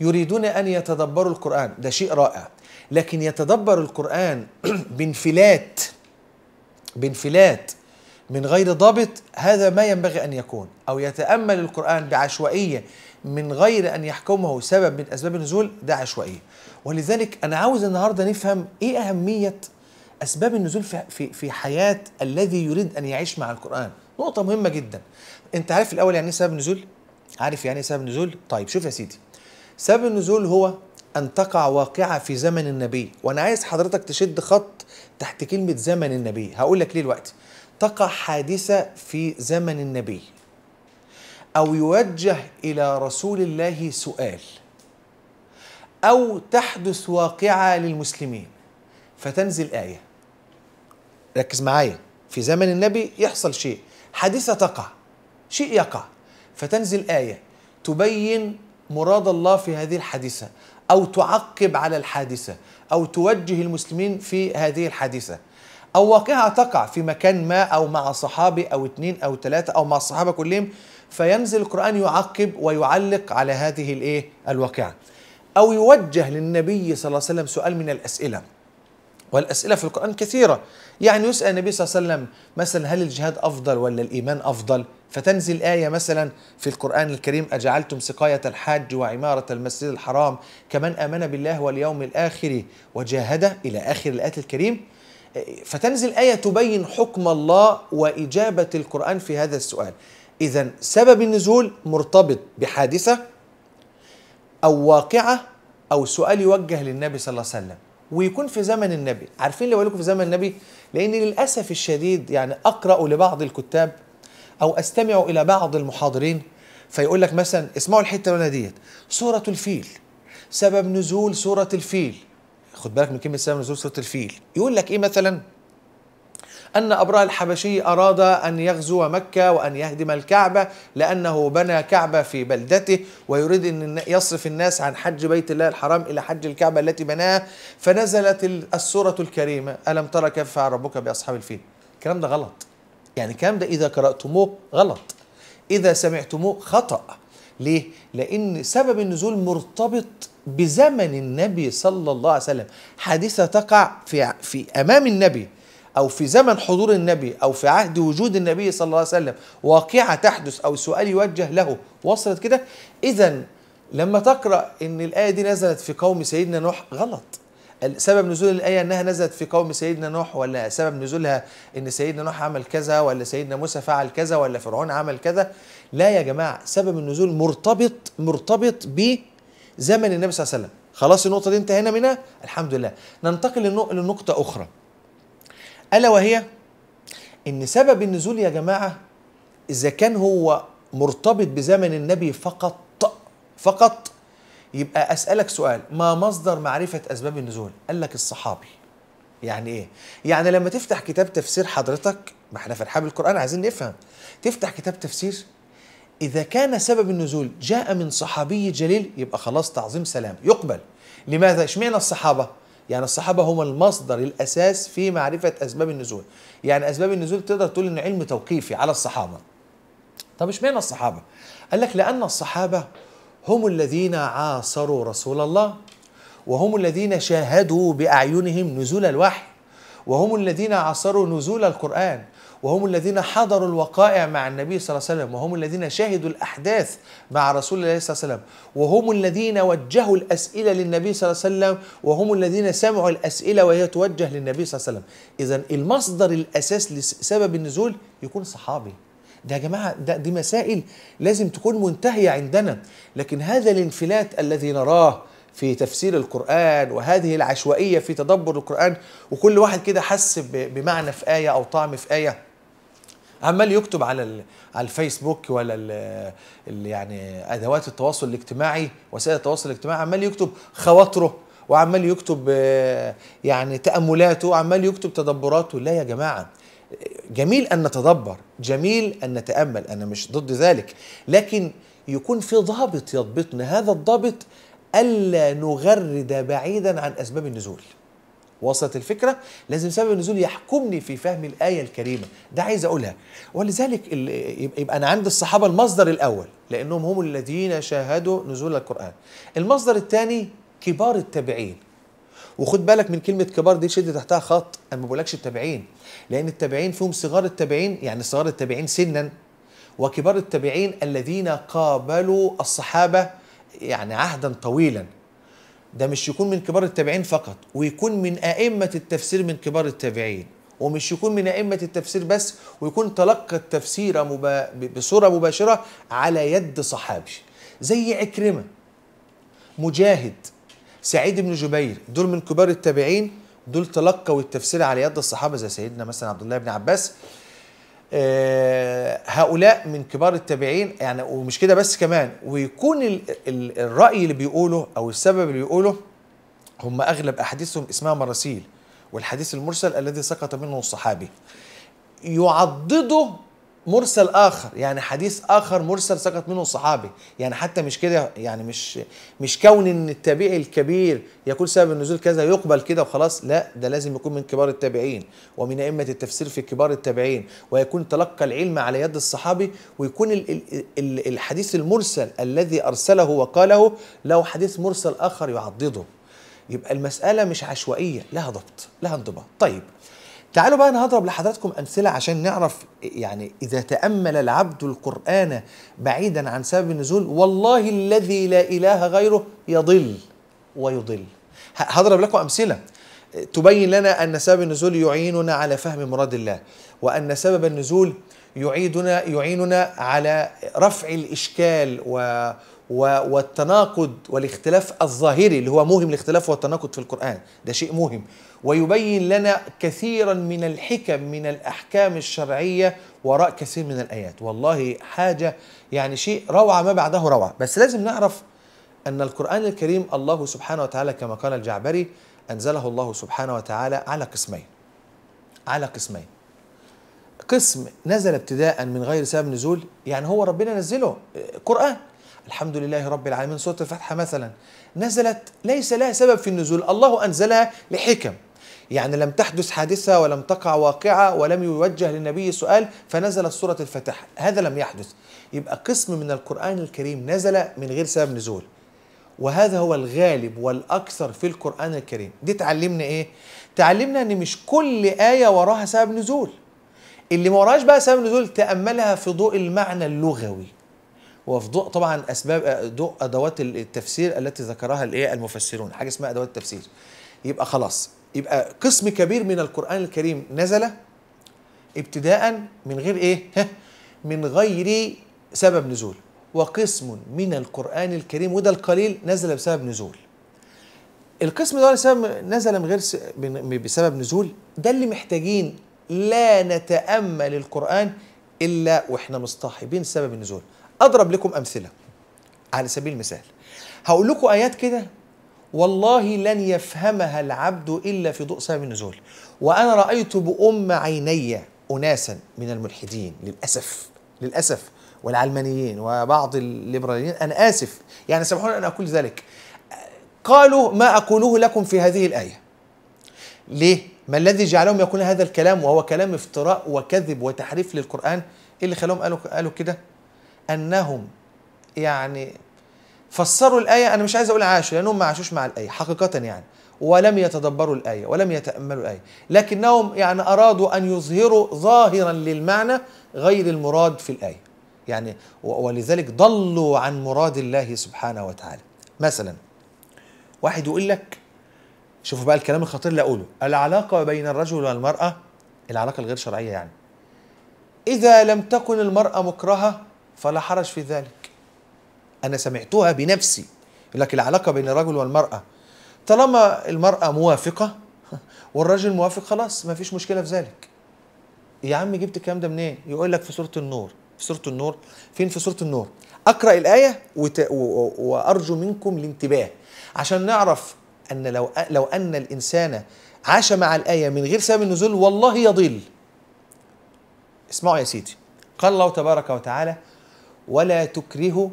يريدون أن يتدبروا القرآن ده شيء رائع لكن يتدبر القرآن بانفلات بانفلات من غير ضابط هذا ما ينبغي أن يكون أو يتأمل القرآن بعشوائية من غير أن يحكمه سبب من أسباب النزول ده عشوائية ولذلك أنا عاوز النهاردة نفهم إيه أهمية أسباب النزول في, في, في حياة الذي يريد أن يعيش مع القرآن نقطة مهمة جدا أنت عارف الأول يعني إيه سبب النزول؟ عارف يعني إيه سبب النزول؟ طيب شوف يا سيدي سبب النزول هو أن تقع واقعة في زمن النبي وأنا عايز حضرتك تشد خط تحت كلمة زمن النبي هقول لك ليه الوقت تقع حادثة في زمن النبي أو يوجه إلى رسول الله سؤال أو تحدث واقعة للمسلمين فتنزل آية ركز معايا في زمن النبي يحصل شيء حادثة تقع شيء يقع فتنزل آية تبين مراد الله في هذه الحادثة أو تعقب على الحادثة أو توجه المسلمين في هذه الحادثة أو واقعة تقع في مكان ما أو مع صحابي أو اثنين أو ثلاثة أو مع الصحابة كلهم فينزل القرآن يعقب ويعلق على هذه الإيه الواقعة أو يوجه للنبي صلى الله عليه وسلم سؤال من الأسئلة والأسئلة في القرآن كثيرة يعني يسأل النبي صلى الله عليه وسلم مثلا هل الجهاد أفضل ولا الإيمان أفضل فتنزل آية مثلا في القرآن الكريم أجعلتم سقاية الحاج وعمارة المسجد الحرام كمن آمن بالله واليوم الآخر وجاهد إلى آخر الآية الكريم فتنزل آية تبين حكم الله وإجابة القرآن في هذا السؤال إذا سبب النزول مرتبط بحادثة أو واقعة أو سؤال يوجه للنبي صلى الله عليه وسلم ويكون في زمن النبي عارفين ليه لكم في زمن النبي لان للاسف الشديد يعني اقرا لبعض الكتاب او استمع الى بعض المحاضرين فيقول لك مثلا اسمعوا الحته الاولى ديت سوره الفيل سبب نزول سوره الفيل خد بالك من كلمه سبب نزول سوره الفيل يقول لك ايه مثلا أن أبرهة الحبشي أراد أن يغزو مكة وأن يهدم الكعبة لأنه بنى كعبة في بلدته ويريد أن يصرف الناس عن حج بيت الله الحرام إلى حج الكعبة التي بناها فنزلت السورة الكريمة ألم ترى كيف فعل ربك بأصحاب الفيل الكلام ده غلط يعني الكلام ده إذا قرأتموه غلط إذا سمعتموه خطأ ليه؟ لأن سبب النزول مرتبط بزمن النبي صلى الله عليه وسلم حادثة تقع في, في أمام النبي أو في زمن حضور النبي أو في عهد وجود النبي صلى الله عليه وسلم واقعة تحدث أو سؤال يوجه له وصلت كده إذا لما تقرأ إن الآية دي نزلت في قوم سيدنا نوح غلط سبب نزول الآية أنها نزلت في قوم سيدنا نوح ولا سبب نزولها أن سيدنا نوح عمل كذا ولا سيدنا موسى فعل كذا ولا فرعون عمل كذا لا يا جماعة سبب النزول مرتبط مرتبط بزمن النبي صلى الله عليه وسلم خلاص النقطة دي انتهينا منها الحمد لله ننتقل لنقطة أخرى ألا وهي إن سبب النزول يا جماعة إذا كان هو مرتبط بزمن النبي فقط فقط يبقى أسألك سؤال ما مصدر معرفة أسباب النزول قال لك الصحابي يعني إيه يعني لما تفتح كتاب تفسير حضرتك ما احنا في رحاب القرآن عايزين نفهم تفتح كتاب تفسير إذا كان سبب النزول جاء من صحابي جليل يبقى خلاص تعظيم سلام يقبل لماذا اشمعنى الصحابة يعني الصحابه هم المصدر الاساس في معرفه اسباب النزول يعني اسباب النزول تقدر تقول إن علم توقيفي على الصحابه طب اشمعنى الصحابه قال لك لان الصحابه هم الذين عاصروا رسول الله وهم الذين شاهدوا باعينهم نزول الوحي وهم الذين عاصروا نزول القران وهم الذين حضروا الوقائع مع النبي صلى الله عليه وسلم وهم الذين شهدوا الأحداث مع رسول الله صلى الله عليه وسلم وهم الذين وجهوا الأسئلة للنبي صلى الله عليه وسلم وهم الذين سمعوا الأسئلة وهي توجه للنبي صلى الله عليه وسلم إذا المصدر الأساس لسبب النزول يكون صحابي ده يا جماعة ده دي مسائل لازم تكون منتهية عندنا لكن هذا الانفلات الذي نراه في تفسير القرآن وهذه العشوائية في تدبر القرآن وكل واحد كده حس بمعنى في آية أو طعم في آية عمال يكتب على على الفيسبوك ولا ال يعني ادوات التواصل الاجتماعي وسائل التواصل الاجتماعي عمال يكتب خواطره وعمال يكتب آه، يعني تاملاته وعمال يكتب تدبراته لا يا جماعه جميل ان نتدبر جميل ان نتامل انا مش ضد ذلك لكن يكون في ضابط يضبطنا هذا الضابط الا نغرد بعيدا عن اسباب النزول وصلت الفكرة لازم سبب النزول يحكمني في فهم الآية الكريمة ده عايز أقولها ولذلك يبقى أنا عند الصحابة المصدر الأول لأنهم هم الذين شاهدوا نزول القرآن المصدر الثاني كبار التابعين وخد بالك من كلمة كبار دي شد تحتها خط أنا ما بقولكش التابعين لأن التابعين فيهم صغار التابعين يعني صغار التابعين سنا وكبار التابعين الذين قابلوا الصحابة يعني عهدا طويلا ده مش يكون من كبار التابعين فقط ويكون من أئمة التفسير من كبار التابعين ومش يكون من أئمة التفسير بس ويكون تلقى التفسير مبا... بصورة مباشرة على يد صحابي زي عكرمة مجاهد سعيد بن جبير دول من كبار التابعين دول تلقوا التفسير على يد الصحابة زي سيدنا مثلا عبد الله بن عباس آه، هؤلاء من كبار التابعين يعني ومش كده بس كمان ويكون الرأي اللي بيقوله أو السبب اللي بيقوله هم أغلب أحاديثهم اسمها مراسيل والحديث المرسل الذي سقط منه الصحابي يعضده مرسل اخر يعني حديث اخر مرسل سقط منه صحابي يعني حتى مش كده يعني مش مش كون ان التابعي الكبير يقول سبب النزول كذا يقبل كده وخلاص لا ده لازم يكون من كبار التابعين ومن ائمه التفسير في كبار التابعين ويكون تلقى العلم على يد الصحابي ويكون الـ الـ الحديث المرسل الذي ارسله وقاله له حديث مرسل اخر يعضده يبقى المساله مش عشوائيه لها ضبط لها انضباط طيب تعالوا بقى انا هضرب لحضراتكم امثله عشان نعرف يعني اذا تامل العبد القران بعيدا عن سبب النزول والله الذي لا اله غيره يضل ويضل هضرب لكم امثله تبين لنا ان سبب النزول يعيننا على فهم مراد الله وان سبب النزول يعيدنا يعيننا على رفع الاشكال و والتناقض والاختلاف الظاهري اللي هو موهم الاختلاف والتناقض في القرآن ده شيء مهم ويبين لنا كثيرا من الحكم من الأحكام الشرعية وراء كثير من الآيات والله حاجة يعني شيء روعة ما بعده روعة بس لازم نعرف أن القرآن الكريم الله سبحانه وتعالى كما قال الجعبري أنزله الله سبحانه وتعالى على قسمين على قسمين قسم نزل ابتداء من غير سبب نزول يعني هو ربنا نزله آه، قرآن الحمد لله رب العالمين سورة الفاتحة مثلا نزلت ليس لها سبب في النزول الله أنزلها لحكم يعني لم تحدث حادثة ولم تقع واقعة ولم يوجه للنبي سؤال فنزلت سورة الفاتحة هذا لم يحدث يبقى قسم من القرآن الكريم نزل من غير سبب نزول وهذا هو الغالب والأكثر في القرآن الكريم دي تعلمنا إيه؟ تعلمنا أن مش كل آية وراها سبب نزول اللي ما وراهاش بقى سبب نزول تأملها في ضوء المعنى اللغوي وفي ضوء طبعا اسباب آه، ضوء ادوات التفسير التي ذكرها الايه المفسرون حاجه اسمها ادوات التفسير يبقى خلاص يبقى قسم كبير من القران الكريم نزل ابتداء من غير ايه من غير سبب نزول وقسم من القران الكريم وده القليل نزل بسبب نزول القسم ده سبب نزل من غير بسبب نزول ده اللي محتاجين لا نتامل القران الا واحنا مصطحبين سبب النزول اضرب لكم امثله على سبيل المثال هقول لكم ايات كده والله لن يفهمها العبد الا في ضوء سبب النزول وانا رايت بام عيني اناسا من الملحدين للاسف للاسف والعلمانيين وبعض الليبراليين انا اسف يعني سامحوني ان اقول ذلك قالوا ما اقوله لكم في هذه الايه ليه ما الذي جعلهم يقولون هذا الكلام وهو كلام افتراء وكذب وتحريف للقران ايه اللي خلاهم قالوا قالوا كده انهم يعني فسروا الايه انا مش عايز اقول عاشوا لانهم ما عاشوش مع الايه حقيقه يعني ولم يتدبروا الايه ولم يتاملوا الايه لكنهم يعني ارادوا ان يظهروا ظاهرا للمعنى غير المراد في الايه يعني ولذلك ضلوا عن مراد الله سبحانه وتعالى مثلا واحد يقول لك شوفوا بقى الكلام الخطير اللي اقوله العلاقه بين الرجل والمراه العلاقه الغير شرعيه يعني اذا لم تكن المراه مكرهه فلا حرج في ذلك أنا سمعتها بنفسي يقول لك العلاقة بين الرجل والمرأة طالما المرأة موافقة والرجل موافق خلاص ما فيش مشكلة في ذلك يا عم جبت الكلام ده منين يقول لك في سورة النور في سورة النور فين في سورة النور أقرأ الآية وت... و... وأرجو منكم الانتباه عشان نعرف أن لو لو أن الإنسان عاش مع الآية من غير سبب النزول والله يضل اسمعوا يا سيدي قال الله تبارك وتعالى ولا تكرهوا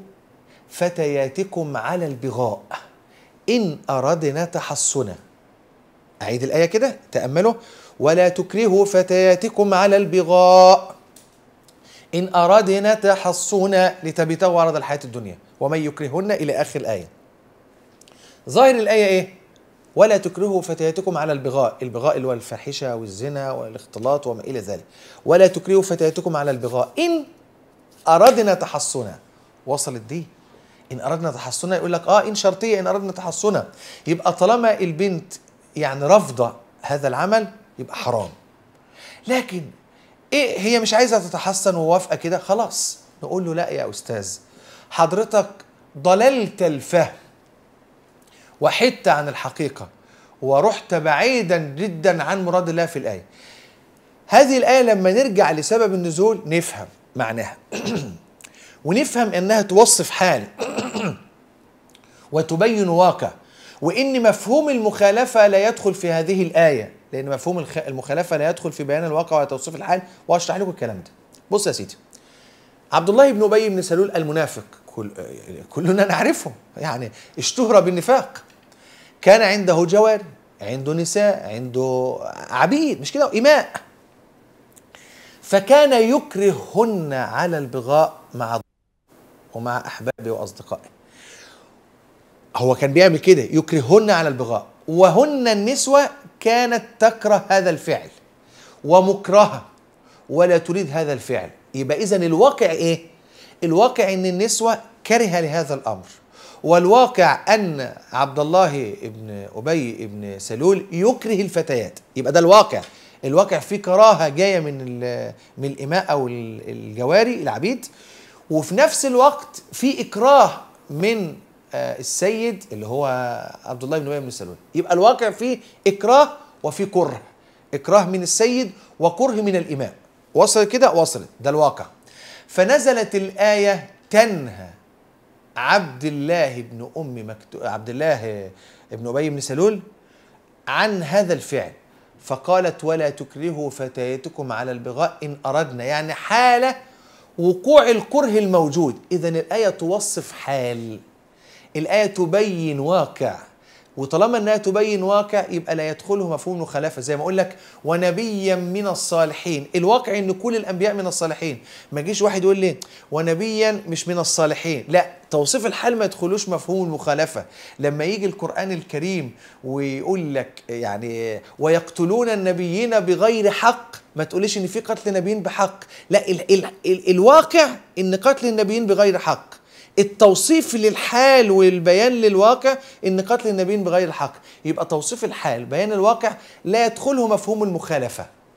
فتياتكم على البغاء إن أردنا تحصنا أعيد الآية كده تأملوا ولا تكرهوا فتياتكم على البغاء إن أردنا تحصنا لتبتغوا عرض الحياة الدنيا ومن يكرهن إلى آخر الآية ظاهر الآية إيه؟ ولا تكرهوا فتياتكم على البغاء البغاء اللي هو الفاحشة والزنا والاختلاط وما إلى ذلك ولا تكرهوا فتياتكم على البغاء إن أردنا تحصنا وصلت دي إن أردنا تحصنا يقول لك آه إن شرطية إن أردنا تحصنا يبقى طالما البنت يعني رافضة هذا العمل يبقى حرام لكن إيه هي مش عايزة تتحصن ووافقة كده خلاص نقول له لا يا أستاذ حضرتك ضللت الفهم وحدت عن الحقيقة ورحت بعيدا جدا عن مراد الله في الآية هذه الآية لما نرجع لسبب النزول نفهم معناها ونفهم انها توصف حال وتبين واقع وان مفهوم المخالفه لا يدخل في هذه الايه لان مفهوم المخالفه لا يدخل في بيان الواقع وتوصيف الحال واشرح لكم الكلام ده بص يا سيدي عبد الله بن ابي بن سلول المنافق كل كلنا نعرفه يعني اشتهر بالنفاق كان عنده جواري عنده نساء عنده عبيد مش كده اماء فكان يكرههن على البغاء مع ومع احبابه واصدقائه هو كان بيعمل كده يكرههن على البغاء وهن النسوة كانت تكره هذا الفعل ومكرهة ولا تريد هذا الفعل يبقى إذا الواقع إيه؟ الواقع إن النسوة كره لهذا الأمر والواقع أن عبد الله بن أبي بن سلول يكره الفتيات يبقى ده الواقع الواقع فيه كراهه جايه من من الاماء او الجواري العبيد وفي نفس الوقت في اكراه من آه، السيد اللي هو عبد الله بن ابي بن سلول يبقى الواقع فيه اكراه وفي كره اكراه من السيد وكره من الاماء وصل كده وصلت ده الواقع فنزلت الايه تنهى عبد الله بن ام مكتو... عبد الله بن ابي بن سلول عن هذا الفعل فقالت ولا تكرهوا فتياتكم على البغاء إن أردنا يعني حالة وقوع الكره الموجود إذا الآية توصف حال الآية تبين واقع وطالما انها تبين واقع يبقى لا يدخله مفهوم الخلافه زي ما اقول لك ونبيا من الصالحين الواقع ان كل الانبياء من الصالحين ما يجيش واحد يقول لي ونبيا مش من الصالحين لا توصيف الحال ما يدخلوش مفهوم المخالفة لما يجي القرآن الكريم ويقول لك يعني ويقتلون النبيين بغير حق ما تقوليش ان في قتل نبيين بحق لا ال ال ال الواقع ان قتل النبيين بغير حق التوصيف للحال والبيان للواقع ان قتل النبيين بغير حق يبقى توصيف الحال بيان الواقع لا يدخله مفهوم المخالفه